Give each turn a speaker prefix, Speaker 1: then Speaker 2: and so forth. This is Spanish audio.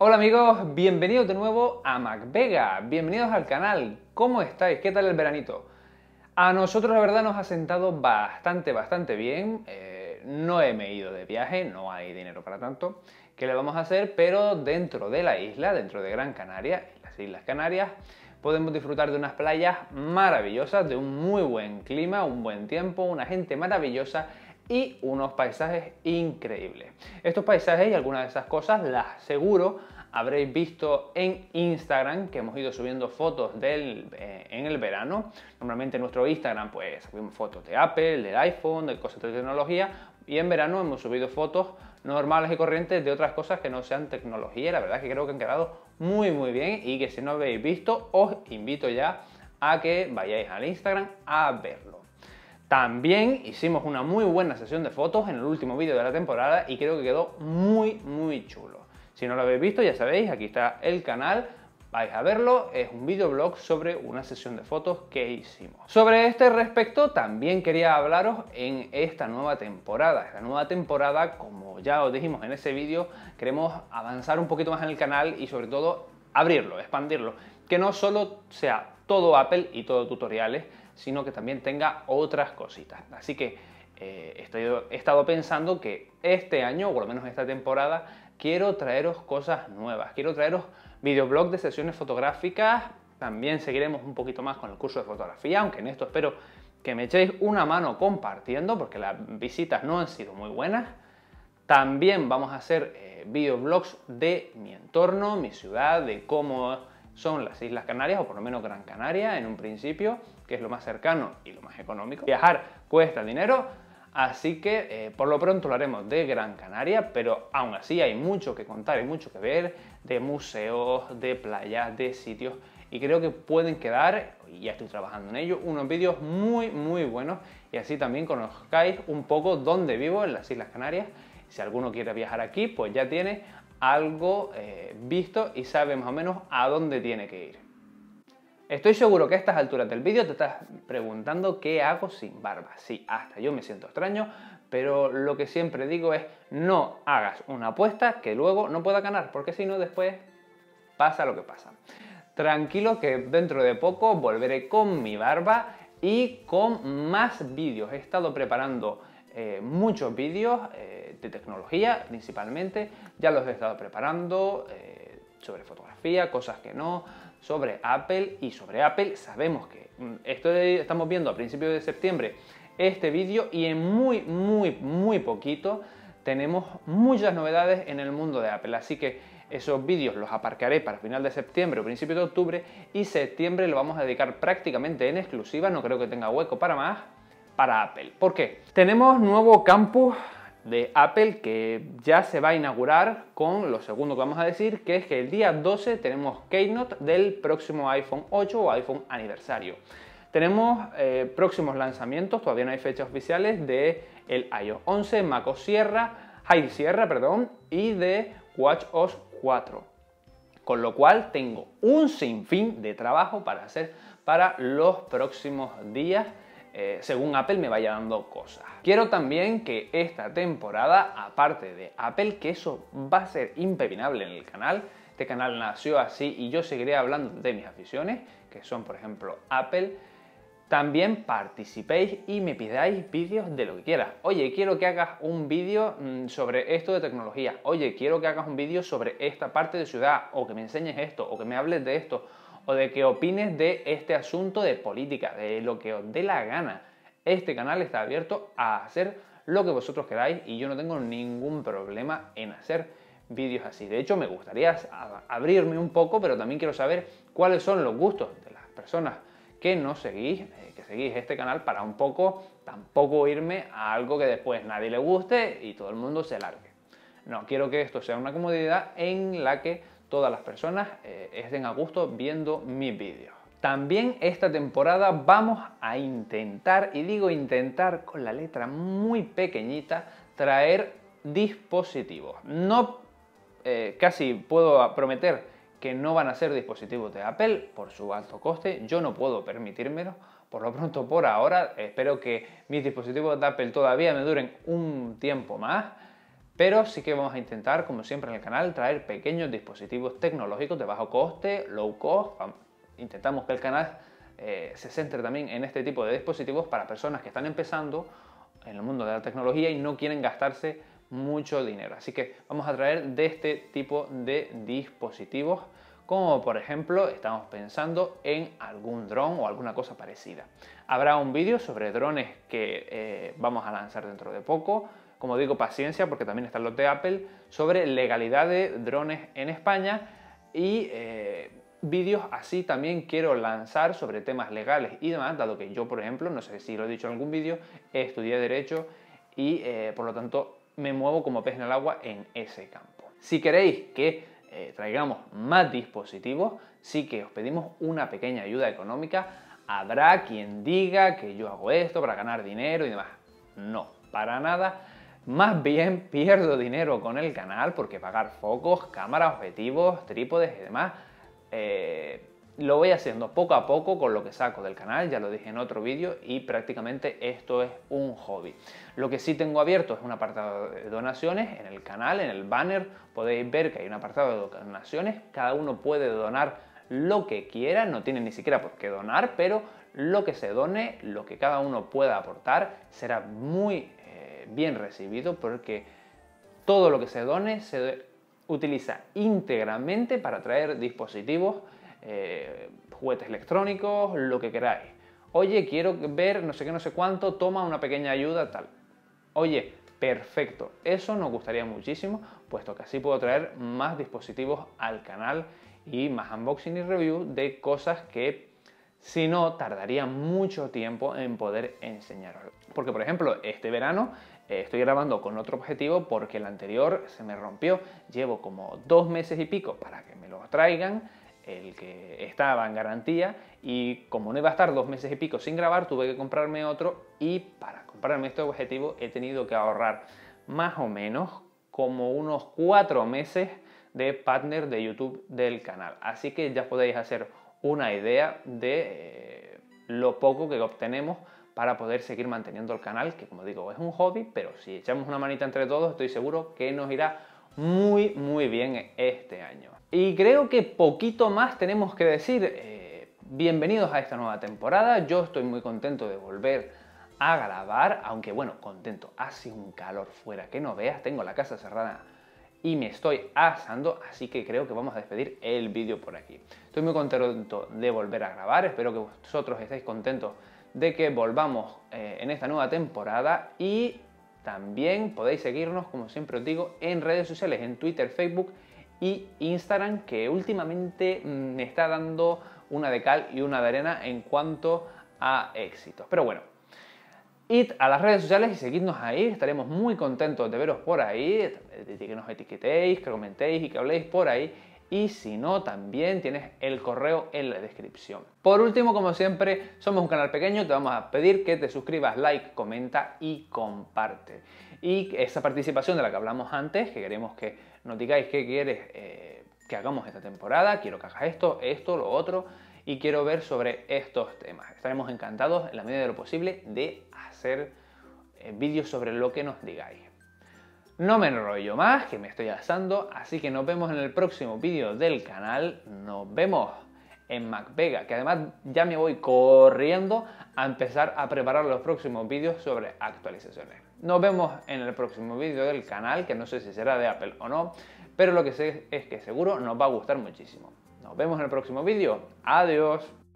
Speaker 1: Hola amigos, bienvenidos de nuevo a MacVega, bienvenidos al canal. ¿Cómo estáis? ¿Qué tal el veranito? A nosotros la verdad nos ha sentado bastante, bastante bien. Eh, no he ido de viaje, no hay dinero para tanto. ¿Qué le vamos a hacer? Pero dentro de la isla, dentro de Gran Canaria, las Islas Canarias, podemos disfrutar de unas playas maravillosas, de un muy buen clima, un buen tiempo, una gente maravillosa y unos paisajes increíbles. Estos paisajes y algunas de esas cosas las seguro habréis visto en Instagram que hemos ido subiendo fotos del, eh, en el verano. Normalmente en nuestro Instagram pues subimos fotos de Apple, del iPhone, de cosas de tecnología y en verano hemos subido fotos normales y corrientes de otras cosas que no sean tecnología. La verdad es que creo que han quedado muy muy bien y que si no habéis visto os invito ya a que vayáis al Instagram a verlo. También hicimos una muy buena sesión de fotos en el último vídeo de la temporada y creo que quedó muy, muy chulo. Si no lo habéis visto, ya sabéis, aquí está el canal, vais a verlo, es un videoblog sobre una sesión de fotos que hicimos. Sobre este respecto también quería hablaros en esta nueva temporada. Esta nueva temporada, como ya os dijimos en ese vídeo, queremos avanzar un poquito más en el canal y sobre todo abrirlo, expandirlo. Que no solo sea todo Apple y todo tutoriales, sino que también tenga otras cositas. Así que eh, he estado pensando que este año, o por lo menos esta temporada, quiero traeros cosas nuevas. Quiero traeros videoblog de sesiones fotográficas. También seguiremos un poquito más con el curso de fotografía, aunque en esto espero que me echéis una mano compartiendo, porque las visitas no han sido muy buenas. También vamos a hacer eh, videoblogs de mi entorno, mi ciudad, de cómo son las Islas Canarias, o por lo menos Gran Canaria en un principio, que es lo más cercano y lo más económico. Viajar cuesta dinero, Así que eh, por lo pronto lo haremos de Gran Canaria, pero aún así hay mucho que contar, hay mucho que ver de museos, de playas, de sitios. Y creo que pueden quedar, y ya estoy trabajando en ello, unos vídeos muy, muy buenos. Y así también conozcáis un poco dónde vivo en las Islas Canarias. Si alguno quiere viajar aquí, pues ya tiene algo eh, visto y sabe más o menos a dónde tiene que ir. Estoy seguro que a estas alturas del vídeo te estás preguntando qué hago sin barba. Sí, hasta yo me siento extraño, pero lo que siempre digo es no hagas una apuesta que luego no pueda ganar, porque si no después pasa lo que pasa. Tranquilo que dentro de poco volveré con mi barba y con más vídeos. He estado preparando eh, muchos vídeos. Eh, de tecnología principalmente. Ya los he estado preparando eh, sobre fotografía, cosas que no, sobre Apple y sobre Apple sabemos que mm, esto estamos viendo a principios de septiembre este vídeo y en muy, muy, muy poquito tenemos muchas novedades en el mundo de Apple. Así que esos vídeos los aparcaré para final de septiembre o principios de octubre y septiembre lo vamos a dedicar prácticamente en exclusiva, no creo que tenga hueco para más, para Apple. ¿Por qué? Tenemos nuevo campus de Apple que ya se va a inaugurar con lo segundo que vamos a decir, que es que el día 12 tenemos Keynote del próximo iPhone 8 o iPhone aniversario. Tenemos eh, próximos lanzamientos, todavía no hay fechas oficiales, de el iOS 11, MacOS Sierra, High Sierra, perdón, y de WatchOS 4. Con lo cual tengo un sinfín de trabajo para hacer para los próximos días eh, según Apple me vaya dando cosas. Quiero también que esta temporada, aparte de Apple, que eso va a ser impepinable en el canal, este canal nació así y yo seguiré hablando de mis aficiones, que son por ejemplo Apple, también participéis y me pidáis vídeos de lo que quieras. Oye, quiero que hagas un vídeo mm, sobre esto de tecnología. Oye, quiero que hagas un vídeo sobre esta parte de ciudad. O que me enseñes esto. O que me hables de esto o de que opines de este asunto de política, de lo que os dé la gana. Este canal está abierto a hacer lo que vosotros queráis y yo no tengo ningún problema en hacer vídeos así. De hecho, me gustaría abrirme un poco, pero también quiero saber cuáles son los gustos de las personas que no seguís, eh, que seguís este canal para un poco tampoco irme a algo que después nadie le guste y todo el mundo se largue. No, quiero que esto sea una comodidad en la que todas las personas eh, estén a gusto viendo mis vídeos. También esta temporada vamos a intentar, y digo intentar con la letra muy pequeñita, traer dispositivos. No eh, casi puedo prometer que no van a ser dispositivos de Apple por su alto coste, yo no puedo permitírmelo. Por lo pronto, por ahora, espero que mis dispositivos de Apple todavía me duren un tiempo más pero sí que vamos a intentar, como siempre en el canal, traer pequeños dispositivos tecnológicos de bajo coste, low cost. Intentamos que el canal eh, se centre también en este tipo de dispositivos para personas que están empezando en el mundo de la tecnología y no quieren gastarse mucho dinero. Así que vamos a traer de este tipo de dispositivos, como por ejemplo estamos pensando en algún dron o alguna cosa parecida. Habrá un vídeo sobre drones que eh, vamos a lanzar dentro de poco como digo, paciencia, porque también está los de Apple, sobre legalidad de drones en España y eh, vídeos así también quiero lanzar sobre temas legales y demás, dado que yo, por ejemplo, no sé si lo he dicho en algún vídeo, estudié derecho y eh, por lo tanto me muevo como pez en el agua en ese campo. Si queréis que eh, traigamos más dispositivos, sí que os pedimos una pequeña ayuda económica. Habrá quien diga que yo hago esto para ganar dinero y demás. No, para nada. Más bien pierdo dinero con el canal porque pagar focos, cámaras, objetivos, trípodes y demás, eh, lo voy haciendo poco a poco con lo que saco del canal, ya lo dije en otro vídeo, y prácticamente esto es un hobby. Lo que sí tengo abierto es un apartado de donaciones en el canal, en el banner, podéis ver que hay un apartado de donaciones, cada uno puede donar lo que quiera, no tiene ni siquiera por qué donar, pero lo que se done, lo que cada uno pueda aportar, será muy bien recibido porque todo lo que se done se utiliza íntegramente para traer dispositivos, eh, juguetes electrónicos, lo que queráis. Oye, quiero ver no sé qué, no sé cuánto, toma una pequeña ayuda, tal. Oye, perfecto. Eso nos gustaría muchísimo, puesto que así puedo traer más dispositivos al canal y más unboxing y review de cosas que si no tardaría mucho tiempo en poder enseñaros. Porque por ejemplo, este verano eh, estoy grabando con otro objetivo porque el anterior se me rompió. Llevo como dos meses y pico para que me lo traigan, el que estaba en garantía, y como no iba a estar dos meses y pico sin grabar, tuve que comprarme otro y para comprarme este objetivo he tenido que ahorrar más o menos como unos cuatro meses de partner de YouTube del canal. Así que ya podéis hacer una idea de eh, lo poco que obtenemos para poder seguir manteniendo el canal, que como digo es un hobby, pero si echamos una manita entre todos estoy seguro que nos irá muy muy bien este año. Y creo que poquito más tenemos que decir. Eh, bienvenidos a esta nueva temporada, yo estoy muy contento de volver a grabar, aunque bueno, contento, hace un calor fuera que no veas, tengo la casa cerrada y me estoy asando, así que creo que vamos a despedir el vídeo por aquí. Estoy muy contento de volver a grabar, espero que vosotros estéis contentos de que volvamos eh, en esta nueva temporada y también podéis seguirnos, como siempre os digo, en redes sociales, en Twitter, Facebook e Instagram, que últimamente me mm, está dando una de cal y una de arena en cuanto a éxitos. Pero bueno, id a las redes sociales y seguidnos ahí, estaremos muy contentos de veros por ahí, de que nos etiquetéis, que comentéis y que habléis por ahí y si no, también tienes el correo en la descripción. Por último, como siempre, somos un canal pequeño, te vamos a pedir que te suscribas, like, comenta y comparte. Y esa participación de la que hablamos antes, que queremos que nos digáis qué quieres eh, que hagamos esta temporada, quiero que hagas esto, esto, lo otro, y quiero ver sobre estos temas. Estaremos encantados, en la medida de lo posible, de hacer eh, vídeos sobre lo que nos digáis. No me enrollo más, que me estoy asando, así que nos vemos en el próximo vídeo del canal. Nos vemos en MacVega, que además ya me voy corriendo a empezar a preparar los próximos vídeos sobre actualizaciones. Nos vemos en el próximo vídeo del canal, que no sé si será de Apple o no, pero lo que sé es que seguro nos va a gustar muchísimo. Nos vemos en el próximo vídeo. Adiós.